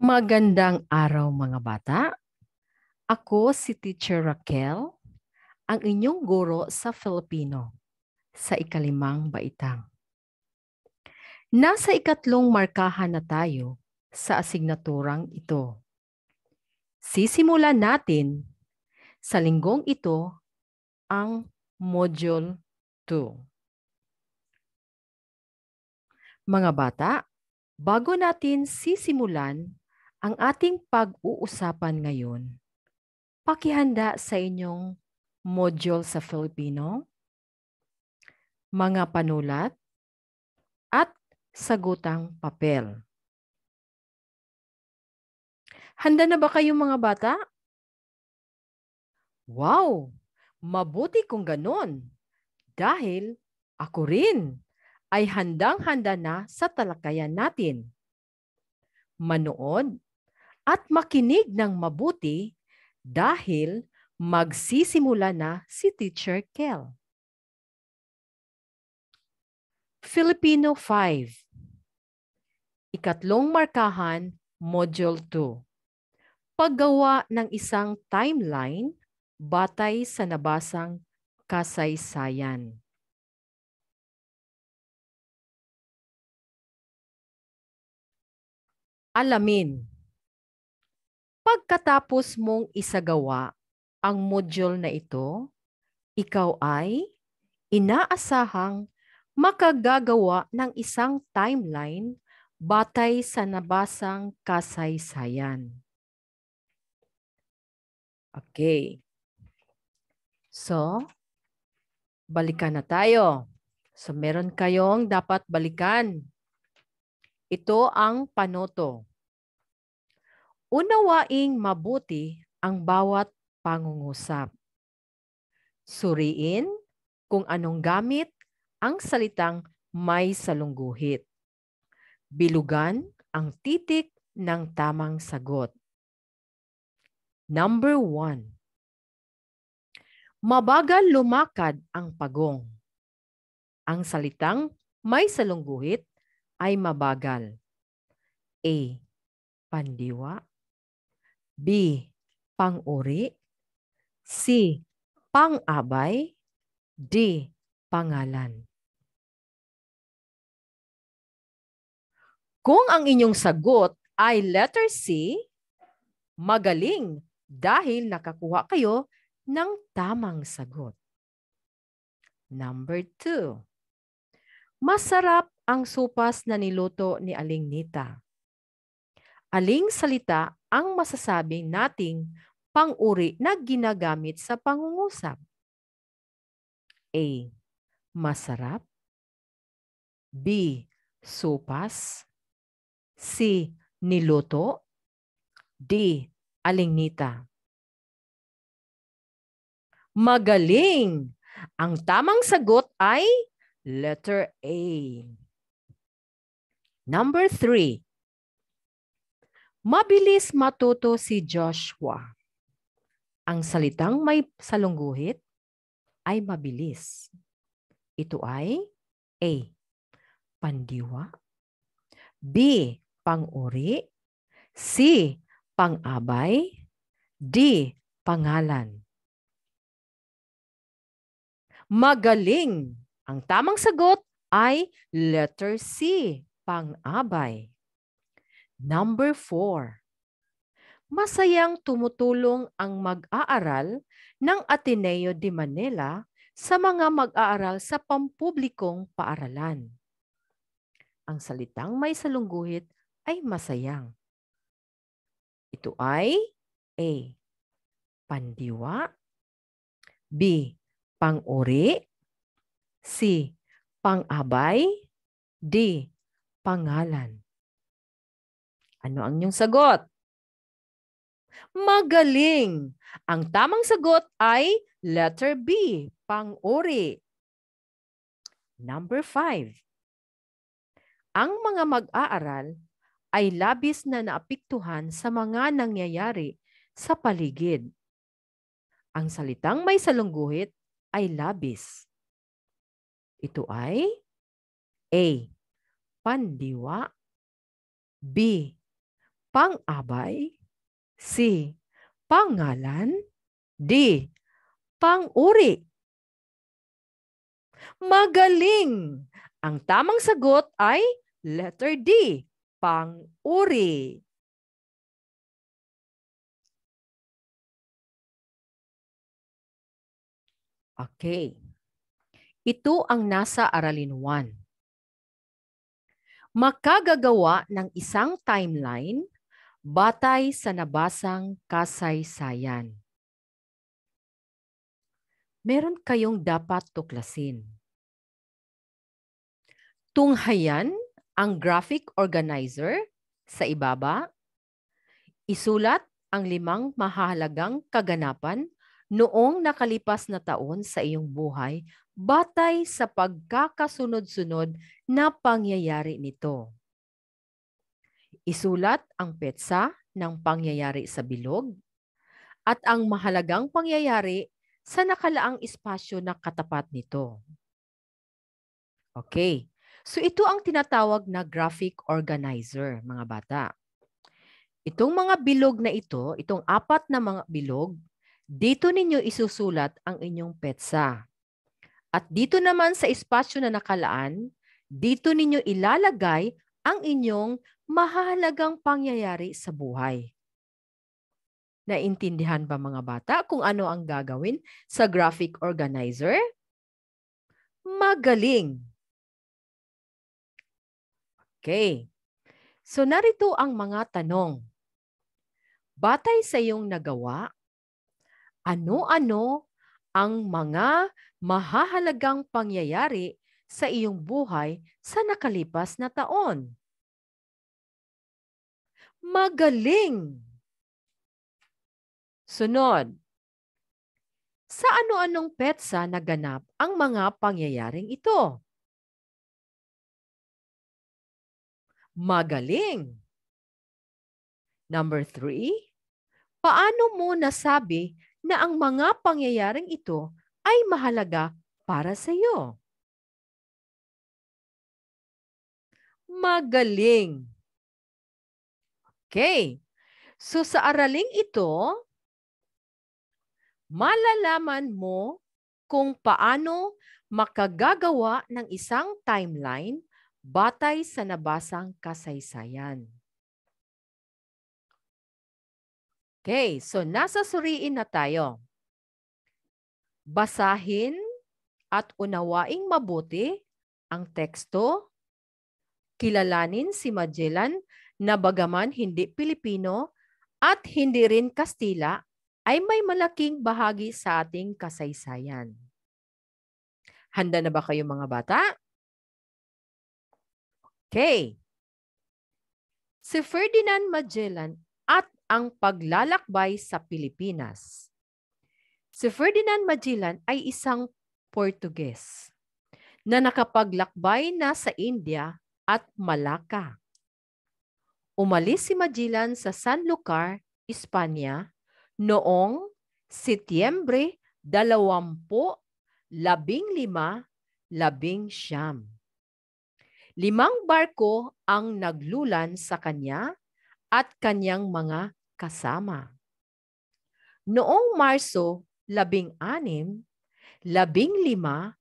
Magandang araw mga bata. Ako si Teacher Raquel, ang inyong guro sa Filipino, sa ikalimang baitang. Nasa ikatlong markahan na tayo sa asignaturang ito. Sisimulan natin sa linggong ito ang Module 2. Mga bata, bago natin sisimulan ang ating pag-uusapan ngayon, pakihanda sa inyong module sa Filipino, mga panulat, at sagutang papel. Handa na ba kayong mga bata? Wow! Mabuti kung ganon. Dahil ako rin ay handang-handa na sa talakayan natin. Manood at makinig ng mabuti dahil magsisimula na si Teacher Kel. Filipino 5 Ikatlong markahan, Module 2 Paggawa ng isang timeline batay sa nabasang kasaysayan. Alamin Pagkatapos mong isagawa ang module na ito, ikaw ay inaasahang makagagawa ng isang timeline batay sa nabasang kasaysayan. Okay. So, balikan na tayo. So, meron kayong dapat balikan. Ito ang panoto. Unawaing mabuti ang bawat pangungusap. Suriin kung anong gamit ang salitang may salungguhit. Bilugan ang titik ng tamang sagot. Number one, mabagal lumakad ang pagong. Ang salitang may salungguhit ay mabagal. A. Pandiwa B. Pang-uri. C. Pang-abay. D. Pangalan Kung ang inyong sagot ay letter C, magaling dahil nakakuha kayo ng tamang sagot. Number 2. Masarap ang supas na niluto ni Aling Nita. Aling salita ang masasabi nating panguri na ginagamit sa pangungusap? A. Masarap B. Sopas C. Niluto D. Alingnita Magaling! Ang tamang sagot ay letter A. Number three, Mabilis matuto si Joshua. Ang salitang may salungguhit ay mabilis. Ito ay A. Pandiwa B. Panguri C. Pangabay D. Pangalan Magaling! Ang tamang sagot ay letter C, pangabay. Number four, masayang tumutulong ang mag-aaral ng Ateneo de Manila sa mga mag-aaral sa pampublikong paaralan. Ang salitang may salungguhit ay masayang. Ito ay A. Pandiwa B. Panguri C. Pangabay D. Pangalan ano ang inyong sagot? Magaling! Ang tamang sagot ay letter B, pang-uri. Number five. Ang mga mag-aaral ay labis na naapiktuhan sa mga nangyayari sa paligid. Ang salitang may salungguhit ay labis. Ito ay A. Pandiwa B pang-abay, C. Pangalan, D. Pang-uri. Magaling! Ang tamang sagot ay letter D, pang-uri. Okay. Ito ang nasa Aralin 1. Makagagawa ng isang timeline batay sa nabasang kasaysayan. Meron kayong dapat tuklasin. Tunghayan ang graphic organizer sa ibaba. Isulat ang limang mahalagang kaganapan noong nakalipas na taon sa iyong buhay batay sa pagkakasunod-sunod na pangyayari nito isulat ang petsa ng pangyayari sa bilog at ang mahalagang pangyayari sa nakalaang espasyo na katapat nito. Okay, so ito ang tinatawag na graphic organizer, mga bata. Itong mga bilog na ito, itong apat na mga bilog, dito ninyo isusulat ang inyong petsa. At dito naman sa espasyo na nakalaan, dito ninyo ilalagay ang inyong mahalagang pangyayari sa buhay. Naintindihan ba mga bata kung ano ang gagawin sa graphic organizer? Magaling! Okay. So narito ang mga tanong. Batay sa iyong nagawa, ano-ano ang mga mahahalagang pangyayari sa iyong buhay sa nakalipas na taon? magaling. Sunod, sa ano-anong petsa naganap ang mga pangyayaring ito? Magaling. Number three, paano mo nasabi na ang mga pangyayaring ito ay mahalaga para sa iyo? Magaling. Okay. So sa araling ito, malalaman mo kung paano makagagawa ng isang timeline batay sa nabasang kasaysayan. Okay, so nasa suriin na tayo. Basahin at unawaing mabuti ang teksto. Kilalanin si Magellan na bagaman hindi Pilipino at hindi rin Kastila ay may malaking bahagi sa ating kasaysayan. Handa na ba kayo mga bata? Okay. Si Ferdinand Magellan at ang paglalakbay sa Pilipinas. Si Ferdinand Magellan ay isang Portuguese na nakapaglakbay na sa India at Malacca. Umalis si Magellan sa San Sanlucar, Espanya noong Setyembre 20, labing lima, Limang barko ang naglulan sa kanya at kanyang mga kasama. Noong Marso 16, 15, 21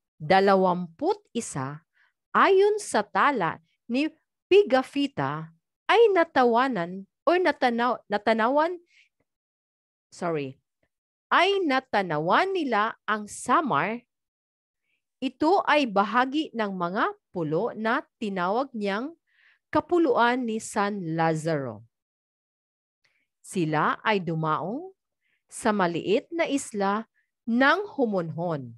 ayon sa tala ni Pigafetta ay natawanan or natanaw, natanawan, sorry, ay natanawan nila ang Samar. Ito ay bahagi ng mga pulo na tinawag niyang kapuluan ni San Lazaro. Sila ay dumaong sa maliit na isla ng Humonhon.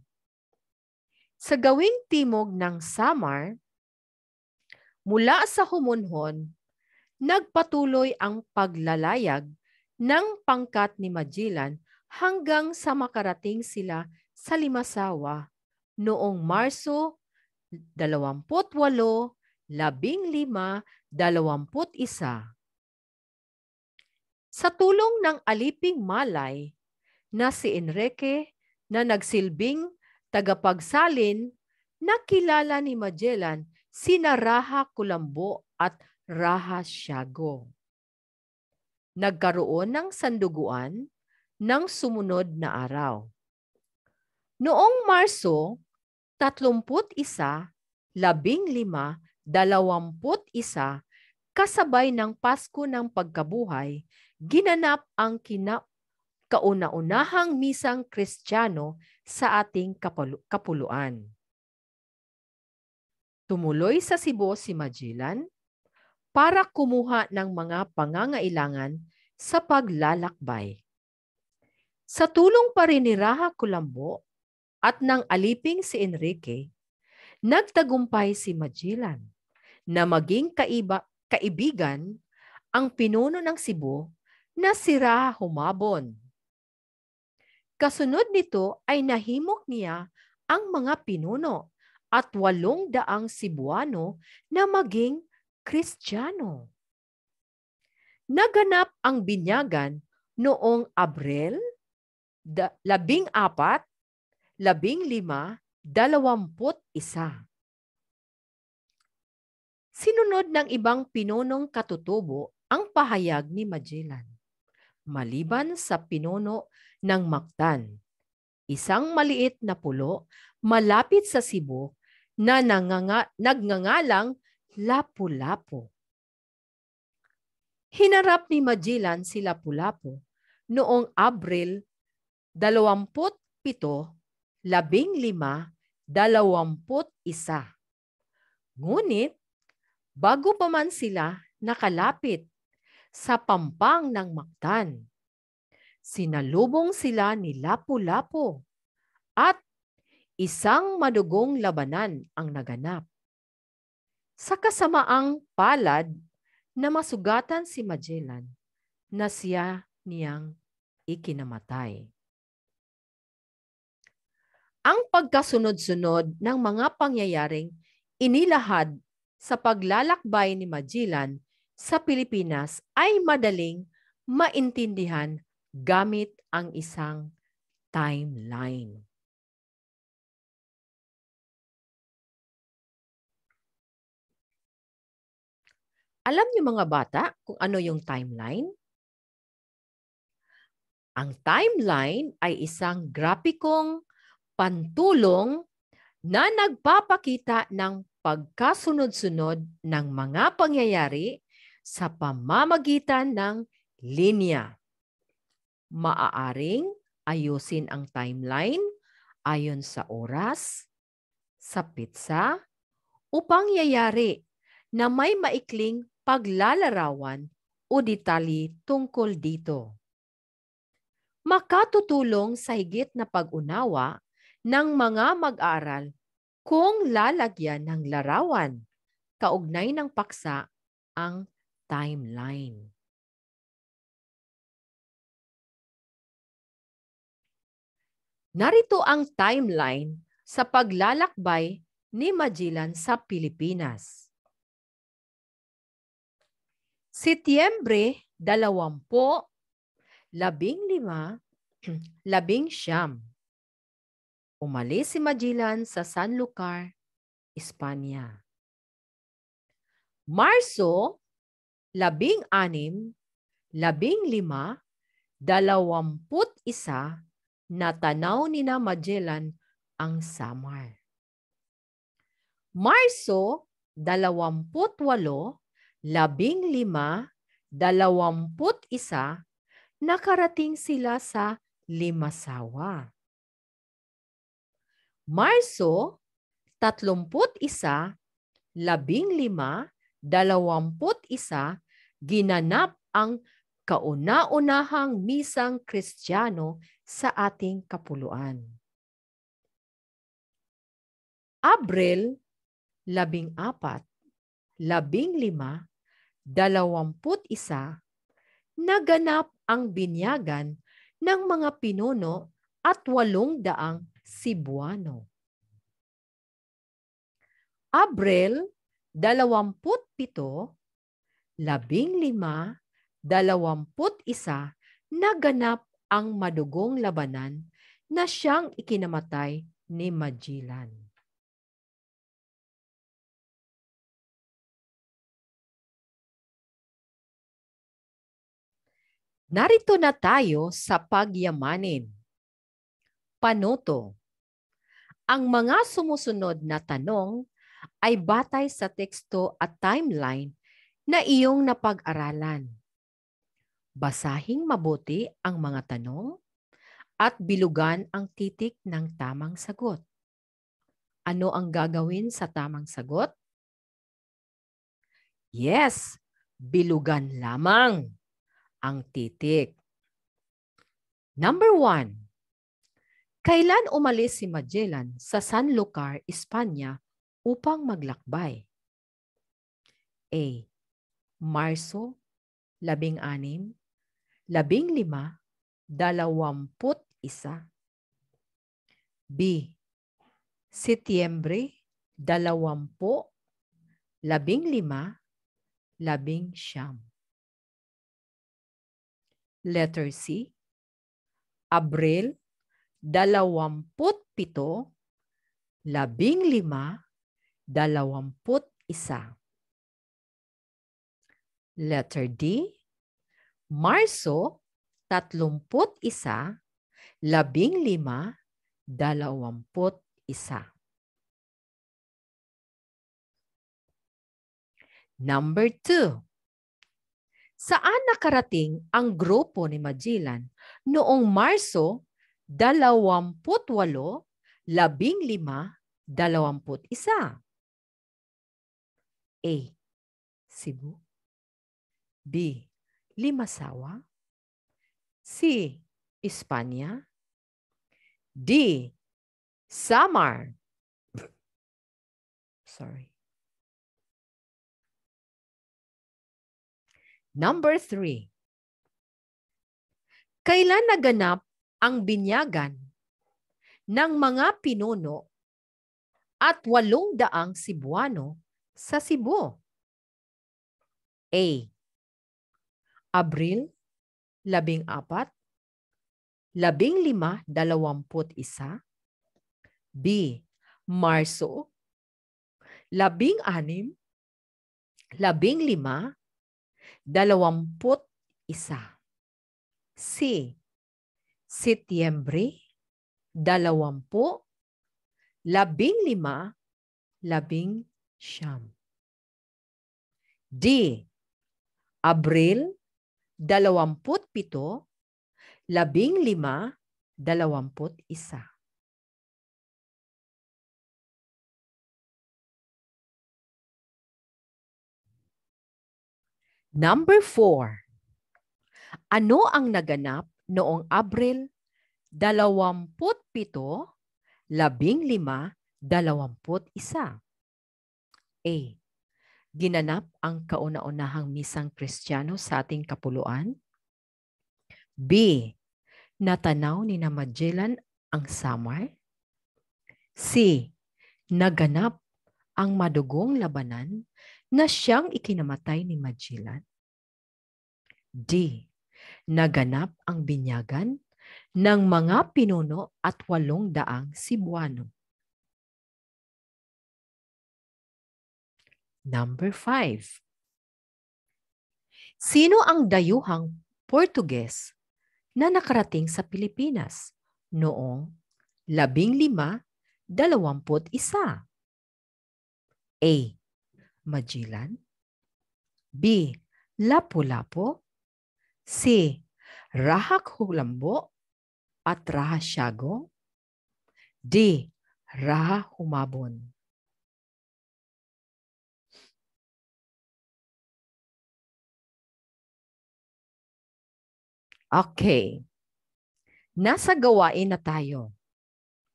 Sa gawing timog ng Samar, mula sa Humonhon, nagpatuloy ang paglalayag ng pangkat ni Magellan hanggang sa makarating sila sa Limasawa noong Marso 28, 15, 21. Sa tulong ng aliping malay na si Enrique na nagsilbing tagapagsalin, nakilala ni Magellan si Naraha Kulambo at Rahasyago. Nagkaroon ng sanduguan ng sumunod na araw. Noong Marso, 31, 15, 21, kasabay ng Pasko ng Pagkabuhay, ginanap ang kinap kauna-unahang misang Kristiyano sa ating kapuluan. Tumuloy sa Sibo si Magellan para kumuha ng mga pangangailangan sa paglalakbay. Sa tulong pa rin ni Raha Kulambo at ng aliping si Enrique, nagtagumpay si Magellan na maging kaiba, kaibigan ang pinuno ng Cebu na si Raha Humabon. Kasunod nito ay nahimok niya ang mga pinuno at walong daang Cebuano na maging Kristiyano. Naganap ang binyagan noong Abril, 14-15-21. Sinunod ng ibang pinunong katutubo ang pahayag ni Magellan. Maliban sa pinuno ng Mactan, isang maliit na pulo malapit sa Cebu na nanganga, nagngangalang Lapu-Lapu. Hinarap ni Magellan si Lapu-Lapu noong Abril 27, 15, 21. Ngunit, bago pa man sila nakalapit sa pampang ng Mactan, sinalubong sila ni Lapu-Lapu at isang madugong labanan ang naganap. Sa kasamaang palad na masugatan si Magellan na siya niyang ikinamatay. Ang pagkasunod-sunod ng mga pangyayaring inilahad sa paglalakbay ni Magellan sa Pilipinas ay madaling maintindihan gamit ang isang timeline. Alam niyo mga bata kung ano yung timeline? Ang timeline ay isang grapikong pantulong na nagpapakita ng pagkasunod-sunod ng mga pangyayari sa pamamagitan ng linya. Maaaring ayusin ang timeline ayon sa oras, sa pitsa, upang yayari na may maikling paglalarawan o detalye tungkol dito. Makatutulong sa higit na pag-unawa ng mga mag-aaral kung lalagyan ng larawan kaugnay ng paksa ang timeline. Narito ang timeline sa paglalakbay ni Magellan sa Pilipinas. Setyembre, dalawampu, labing lima, labing siyam. Umalis si Magellan sa Sanlucar, Espanya. Marso, labing anim, labing lima, dalawamput isa, natanaw ni na Magellan ang Samar. Marso, dalawamput walo, labing lima, dalawamput isa, nakarating sila sa Limasawa. Marso, tatlumput isa, labing lima, dalawamput isa, ginanap ang kauna-unahang misang kristyano sa ating kapuluan. Abril, labing apat, labing lima, 21, naganap ang binyagan ng mga pinuno at walong daang Cebuano. Abril, 27, pito, labing lima, dalawamput isa, naganap ang madugong labanan na siyang ikinamatay ni Magellan. Narito na tayo sa pagyamanin. Panuto. Ang mga sumusunod na tanong ay batay sa teksto at timeline na iyong napag-aralan. Basahing mabuti ang mga tanong at bilugan ang titik ng tamang sagot. Ano ang gagawin sa tamang sagot? Yes, bilugan lamang ang titik. Number one, kailan umalis si Magellan sa Sanlucar, Espanya upang maglakbay? A. Marso, labing anim, labing lima, dalawamput isa. B. Setyembre, dalawampu, labing lima, labing siyam letter C, Abril, 27, pito, labing lima, dalawamput isa. Letter D, Marso, tatlumput isa, labing lima, dalawamput isa. Number two, Saan nakarating ang grupo ni Magellan noong Marso 28, 15, 21? A. Cebu B. Limasawa C. Espanya D. Samar Sorry. Number three, kailan naganap ang binyagan ng mga pinuno at walong daang Cebuano sa Cebu? A. Abril, labing apat, labing lima, dalawamput isa. B. Marso, labing anim, labing lima, dalawamput isa. Si Setyembre, dalawampu, labing lima, labing siyam. D. Abril, dalawamput pito, labing lima, dalawamput isa. Number four, ano ang naganap noong Abril 27, 15, 21? A. Ginanap ang kauna-unahang misang Kristiyano sa ating kapuluan. B. Natanaw ni na Magellan ang Samar. C. Naganap ang madugong labanan na siyang ikinamatay ni Magellan? D. Naganap ang binyagan ng mga pinuno at walong daang Cebuano. Number 5. Sino ang dayuhang Portuges na nakarating sa Pilipinas noong 1521? A. Majilan. B. Lapu-Lapu? C. Rahak Hulambo at Raha D. Raha Okay. Nasa gawain na tayo.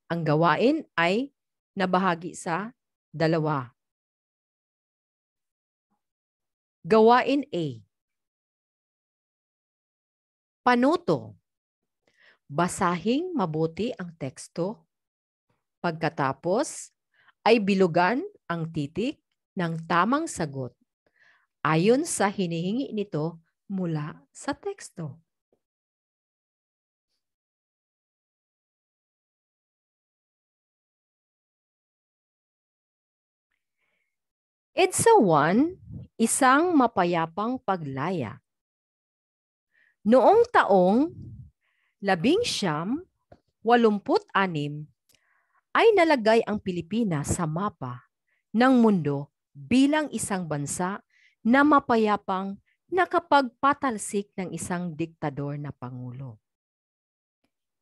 Ang gawain ay nabahagi sa dalawa. Gawain A. Panuto. Basahing mabuti ang teksto. Pagkatapos ay bilugan ang titik ng tamang sagot ayon sa hinihingi nito mula sa teksto. EDSA 1 Isang mapayapang paglaya. Noong taong labing siyam, walumput anim, ay nalagay ang Pilipinas sa mapa ng mundo bilang isang bansa na mapayapang nakapagpatalsik ng isang diktador na pangulo.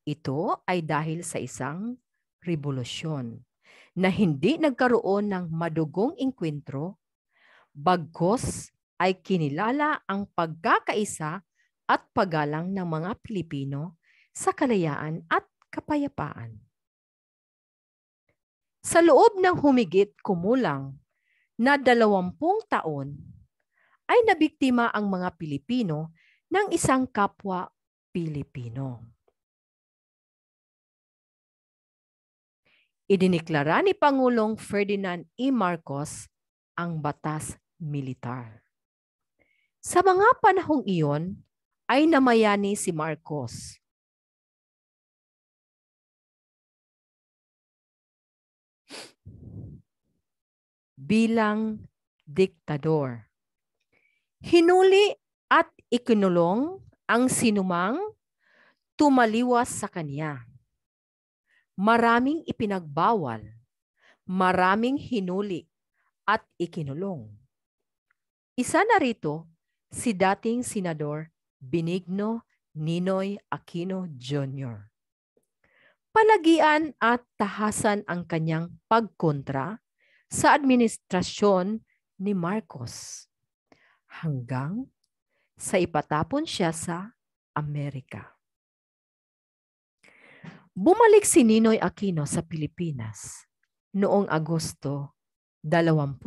Ito ay dahil sa isang revolusyon na hindi nagkaroon ng madugong inkwentro Bagkos ay kinilala ang pagkakaisa at pagalang ng mga Pilipino sa kalayaan at kapayapaan. Sa loob ng humigit kumulang na dalawampung taon, ay nabiktima ang mga Pilipino ng isang kapwa Pilipino. Idiniklara ni Pangulong Ferdinand E. Marcos ang Batas militar. Sa mga panahong iyon, ay namayani si Marcos. Bilang diktador. Hinuli at ikinulong ang sinumang tumaliwas sa kanya. Maraming ipinagbawal, maraming hinuli at ikinulong isa na rito si dating Senador Benigno Ninoy Aquino Jr. Palagian at tahasan ang kanyang pagkontra sa administrasyon ni Marcos hanggang sa ipatapon siya sa Amerika. Bumalik si Ninoy Aquino sa Pilipinas noong Agosto 21,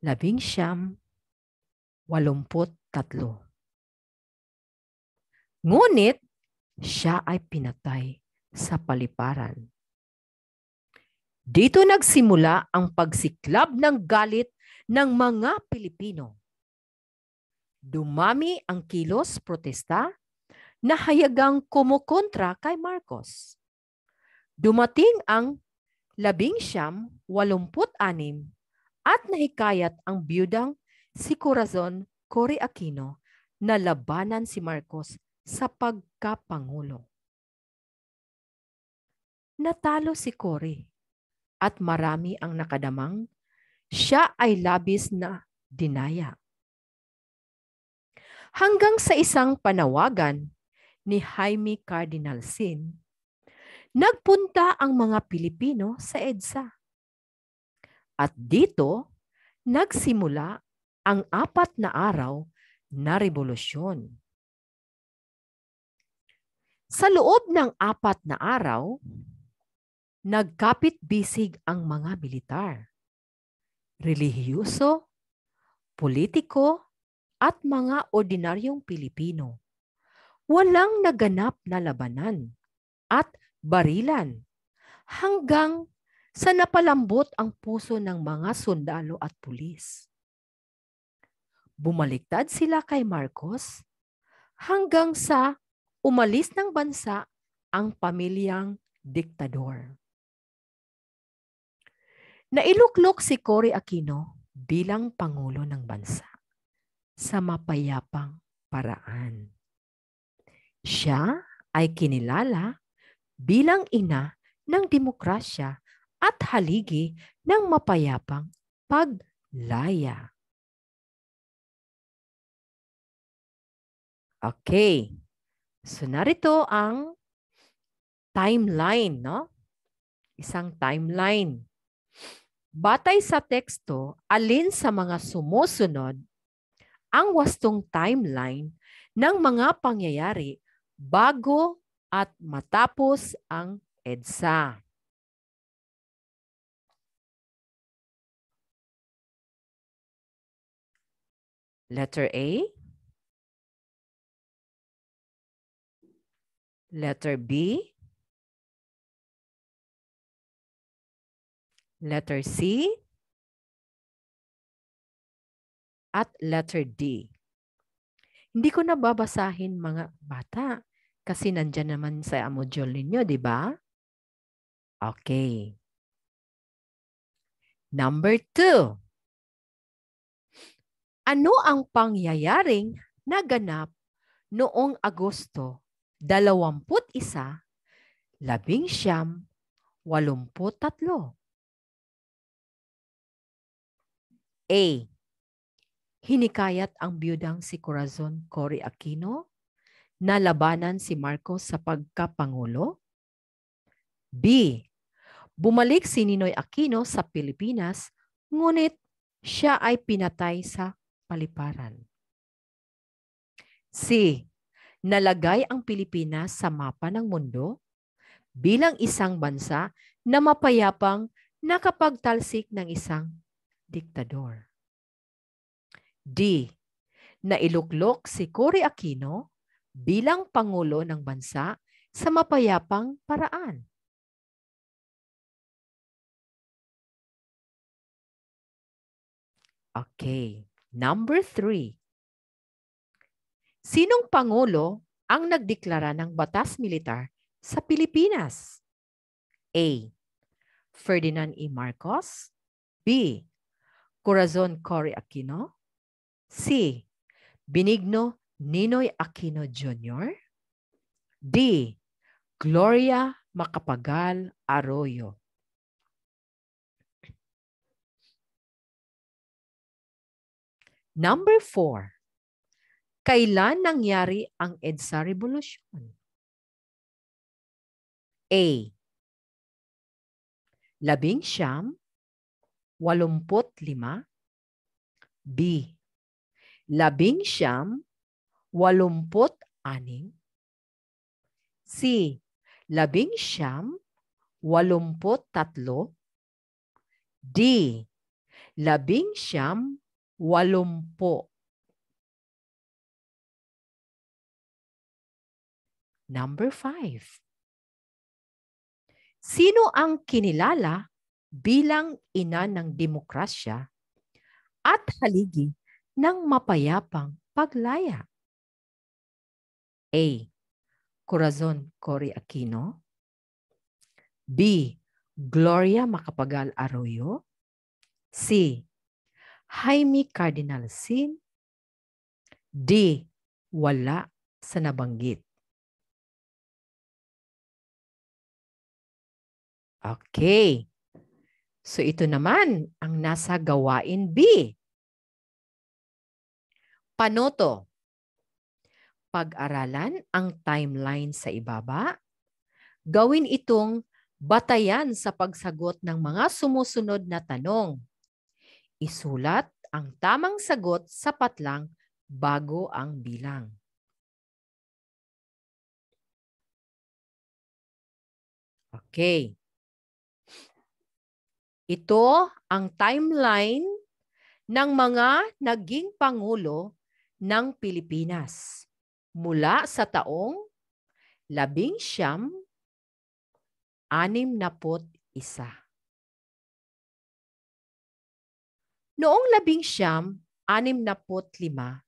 labing siyam, walumput tatlo. Ngunit, siya ay pinatay sa paliparan. Dito nagsimula ang pagsiklab ng galit ng mga Pilipino. Dumami ang kilos protesta na hayagang kumukontra kay Marcos. Dumating ang labing siyam, walumput anim at nahikayat ang biyudang si Corazon Cory Aquino na labanan si Marcos sa pagkapangulo. Natalo si Cory at marami ang nakadamang siya ay labis na dinaya. Hanggang sa isang panawagan ni Jaime Cardinal Sin, nagpunta ang mga Pilipino sa EDSA at dito, nagsimula ang apat na araw na rebolusyon. Sa loob ng apat na araw, nagkapit-bisig ang mga militar, relihiyoso, politiko, at mga ordinaryong Pilipino. Walang naganap na labanan at barilan hanggang sa napalambot ang puso ng mga sundalo at pulis. Bumaliktad sila kay Marcos hanggang sa umalis ng bansa ang pamilyang diktador. Nailuklok si Cory Aquino bilang Pangulo ng Bansa sa mapayapang paraan. Siya ay kinilala bilang ina ng demokrasya at haligi ng mapayapang paglaya. Okay. So narito ang timeline, no? Isang timeline. Batay sa teksto, alin sa mga sumusunod ang wastong timeline ng mga pangyayari bago at matapos ang EDSA. Letter A. Letter B. Letter C. At letter D. Hindi ko nababasahin mga bata kasi nandyan naman sa module ninyo, di ba? Okay. Number two ano ang pangyayaring naganap noong Agosto 21, 1983? A. Hinikayat ang biyudang si Corazon Cory Aquino na labanan si Marcos sa pagkapangulo? B. Bumalik si Ninoy Aquino sa Pilipinas ngunit siya ay pinatay sa paliparan. C. Nalagay ang Pilipinas sa mapa ng mundo bilang isang bansa na mapayapang nakapagtalsik ng isang diktador. D. Nailuklok si Cory Aquino bilang Pangulo ng Bansa sa mapayapang paraan. Okay. Number three, sinong Pangulo ang nagdeklara ng batas militar sa Pilipinas? A. Ferdinand E. Marcos B. Corazon Cory Aquino C. Benigno Ninoy Aquino Jr. D. Gloria Macapagal Arroyo Number four, kailan nangyari ang EDSA Revolution? A. Labing siyam, walumpot lima. B. Labing siyam, walumpot anim. C. Labing siyam, walumpot tatlo. D. Labing siyam, Walumpo. Number five. Sino ang kinilala bilang ina ng demokrasya at haligi ng mapayapang paglaya? A. Corazon Cory Aquino B. Gloria Macapagal Arroyo C. Jaime Cardinal Sin? D. Wala sa nabanggit. Okay. So ito naman ang nasa gawain B. Panoto. Pag-aralan ang timeline sa ibaba. Gawin itong batayan sa pagsagot ng mga sumusunod na tanong. Isulat ang tamang sagot sa patlang bago ang bilang. Okay. Ito ang timeline ng mga naging pangulo ng Pilipinas mula sa taong labing siyam, anim napot isa. Noong labing siyam, anim na lima,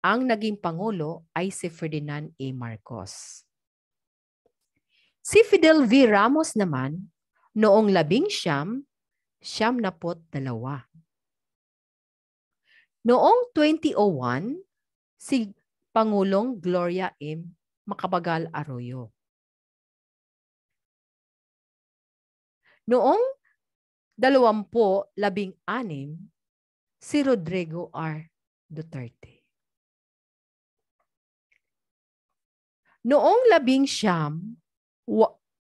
ang naging pangulo ay si Ferdinand A. Marcos. Si Fidel V. Ramos naman, noong labing siyam, siyam na dalawa. Noong 2001, si Pangulong Gloria M. Makabagal Arroyo. Noong dalawampu labing anim si Rodrigo R. Duterte. Noong labing siyam,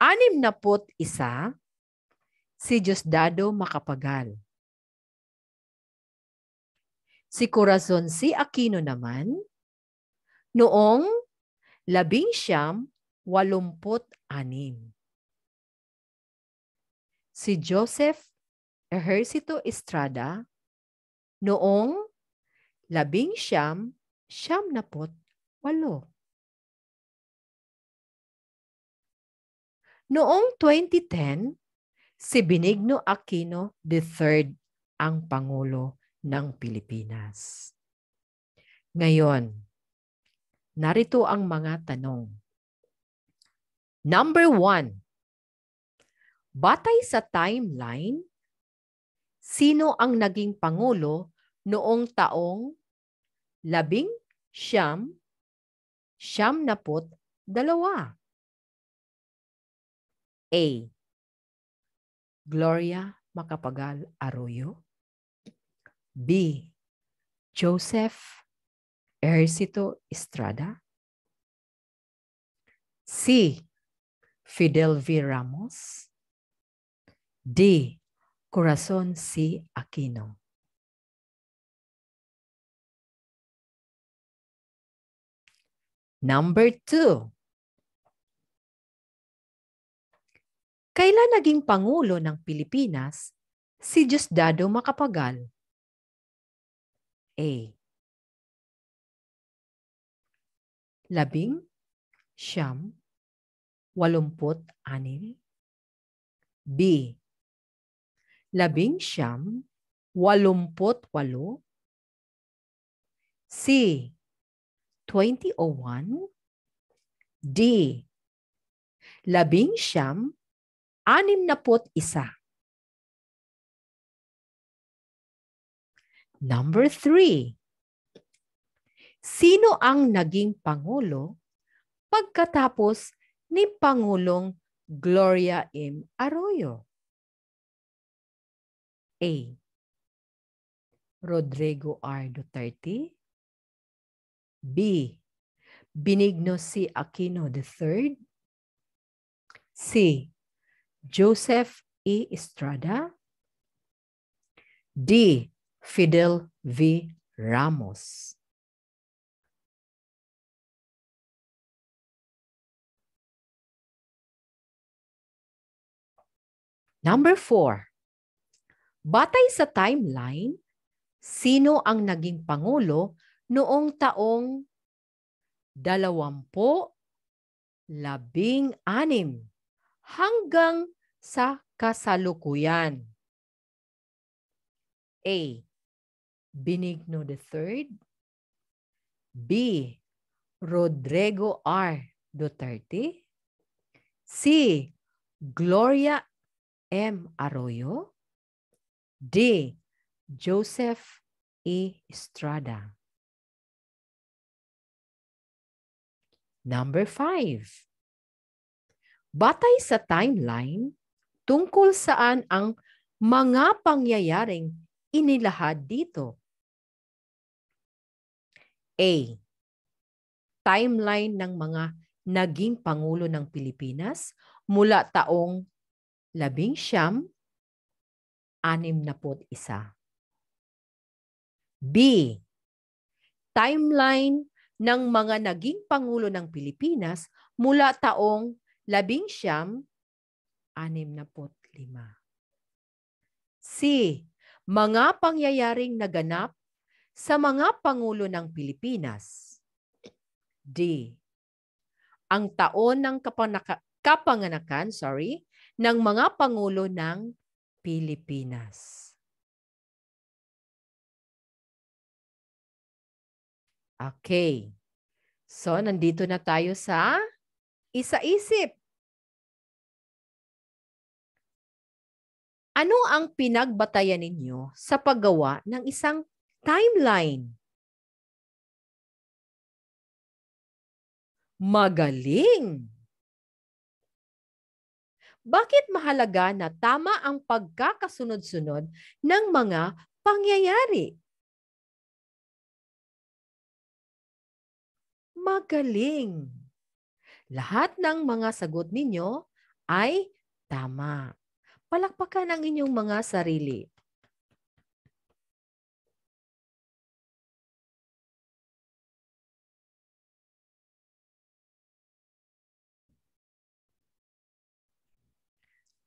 anim na put isa, si Diosdado Makapagal. Si Corazon C. Aquino naman, noong labing siyam, walumput anim. Si Joseph Ejercito Estrada noong labing siyam, siyam napot walo. Noong 2010, si Benigno Aquino III ang Pangulo ng Pilipinas. Ngayon, narito ang mga tanong. Number one, batay sa timeline, sino ang naging pangulo noong taong labing siyam, siyam napot dalawa. A. Gloria Macapagal Arroyo. B. Joseph Ercito Estrada. C. Fidel V. Ramos. D. Corazon C. Aquino. Number two. Kailan naging Pangulo ng Pilipinas si Diosdado Macapagal? A. Labing, siyam, walumpot, anim. B labing siyam, walumpot walo. C. 2001. D. Labing siyam, anim napot isa. Number three. Sino ang naging Pangulo pagkatapos ni Pangulong Gloria M. Arroyo? A. Rodrigo R. Duterte B. Benigno C. Aquino III C. Joseph E. Estrada D. Fidel V. Ramos Number four, Batay sa timeline, sino ang naging pangulo noong taong 2016 hanggang sa kasalukuyan? A. Benigno III B. Rodrigo R. Duterte C. Gloria M. Arroyo D. Joseph E. Estrada. Number 5. Batay sa timeline, tungkol saan ang mga pangyayaring inilahad dito? A. Timeline ng mga naging Pangulo ng Pilipinas mula taong labing siyam anim B. Timeline ng mga naging Pangulo ng Pilipinas mula taong 1965. C. Mga pangyayaring naganap sa mga Pangulo ng Pilipinas. D. Ang taon ng kapanaka- kapanganakan sorry, ng mga Pangulo ng Pilipinas. Okay. So, nandito na tayo sa isa-isip. Ano ang pinagbatayan ninyo sa paggawa ng isang timeline? Magaling! bakit mahalaga na tama ang pagkakasunod-sunod ng mga pangyayari? Magaling! Lahat ng mga sagot ninyo ay tama. Palakpakan ang inyong mga sarili.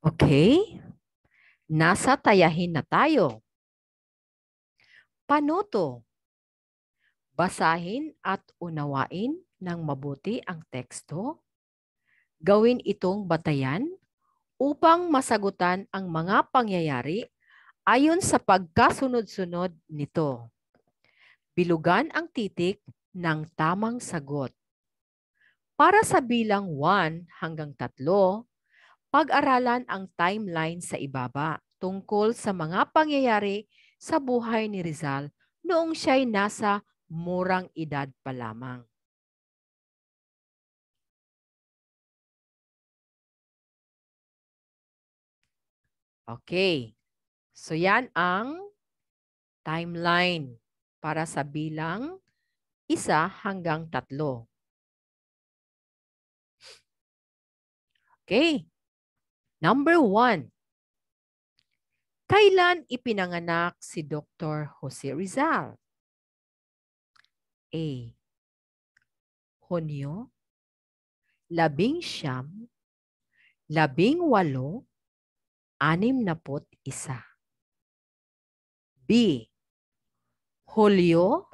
Okay? Nasa tayahin na tayo. Panuto. Basahin at unawain ng mabuti ang teksto. Gawin itong batayan upang masagutan ang mga pangyayari ayon sa pagkasunod-sunod nito. Bilugan ang titik ng tamang sagot. Para sa bilang 1 hanggang 3, pag-aralan ang timeline sa ibaba tungkol sa mga pangyayari sa buhay ni Rizal noong siya'y nasa murang edad pa lamang. Okay. So yan ang timeline para sa bilang isa hanggang tatlo. Okay. Number one, kailan ipinanganak si Dr. Jose Rizal? A. Hunyo, labing siyam, labing walo, anim napot isa. B. Hulyo,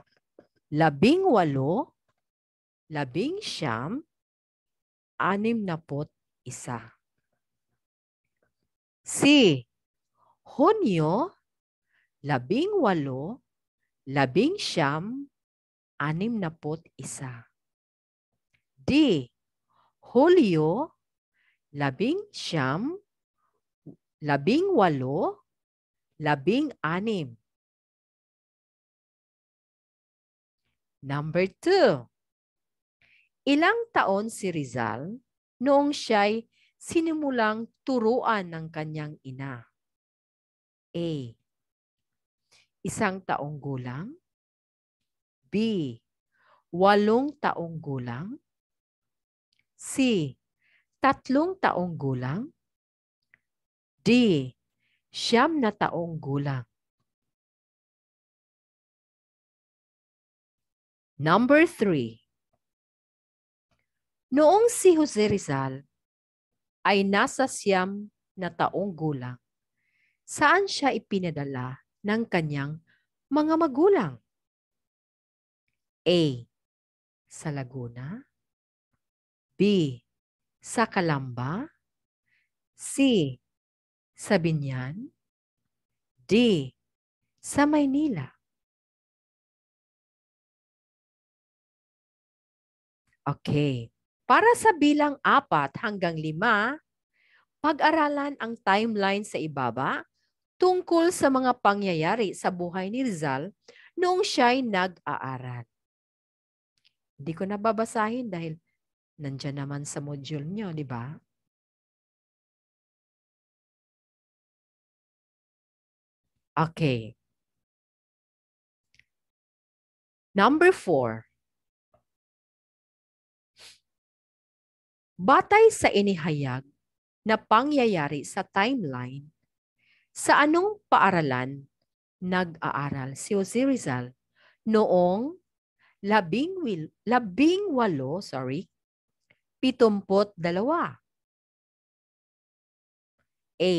labing walo, labing siyam, anim napot isa. C. Hunyo, labing walo, labing siyam, anim na pot isa. D. Hulyo, labing siyam, labing walo, labing anim. Number two, ilang taon si Rizal noong siya'y sinimulang turuan ng kanyang ina? A. Isang taong gulang. B. Walong taong gulang. C. Tatlong taong gulang. D. Siyam na taong gulang. Number 3. Noong si Jose Rizal ay nasa siyam na taong gulang. Saan siya ipinadala ng kanyang mga magulang? A. Sa Laguna B. Sa Kalamba C. Sa Binyan D. Sa Maynila Okay. Para sa bilang 4 hanggang 5, pag-aralan ang timeline sa ibaba tungkol sa mga pangyayari sa buhay ni Rizal noong siya'y nag-aaral. Hindi ko nababasahin dahil nandyan naman sa module nyo, di ba? Okay. Number four, Batay sa inihayag na pangyayari sa timeline, sa anong paaralan nag-aaral si Jose Rizal noong labing, wil, labing walo, sorry, pitumpot dalawa. A.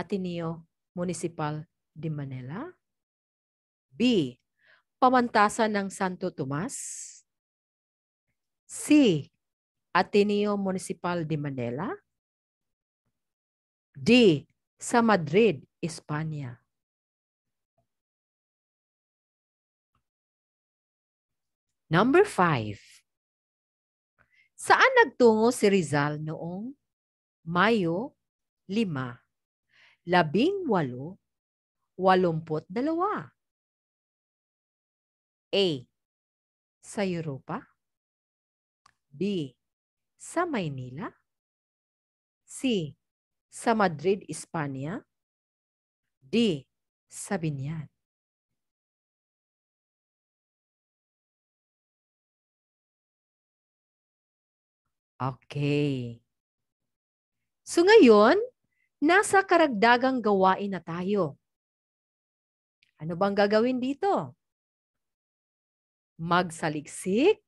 Ateneo Municipal de Manila. B. Pamantasan ng Santo Tomas. C. Ateneo Municipal de Manila. D. Sa Madrid, Espanya. Number 5. Saan nagtungo si Rizal noong Mayo 5, labing walo, walumpot dalawa? A. Sa Europa. B. Sa Maynila? C. Sa Madrid, Espanya? D. Sa Binyan? Okay. So ngayon, nasa karagdagang gawain na tayo. Ano bang gagawin dito? Magsaliksik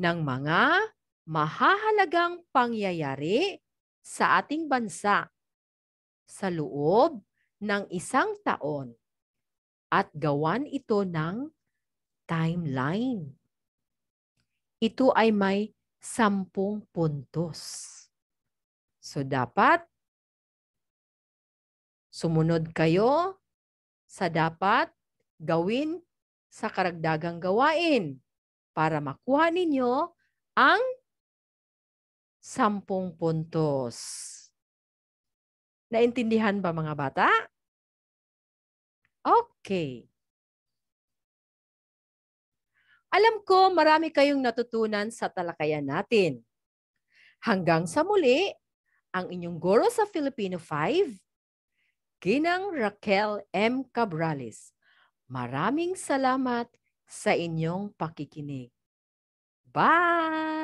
ng mga mahahalagang pangyayari sa ating bansa sa loob ng isang taon at gawan ito ng timeline. Ito ay may sampung puntos. So dapat sumunod kayo sa dapat gawin sa karagdagang gawain para makuha ninyo ang sampung puntos. Naintindihan ba mga bata? Okay. Alam ko marami kayong natutunan sa talakayan natin. Hanggang sa muli, ang inyong guro sa Filipino 5, Ginang Raquel M. Cabrales. Maraming salamat sa inyong pakikinig. Bye!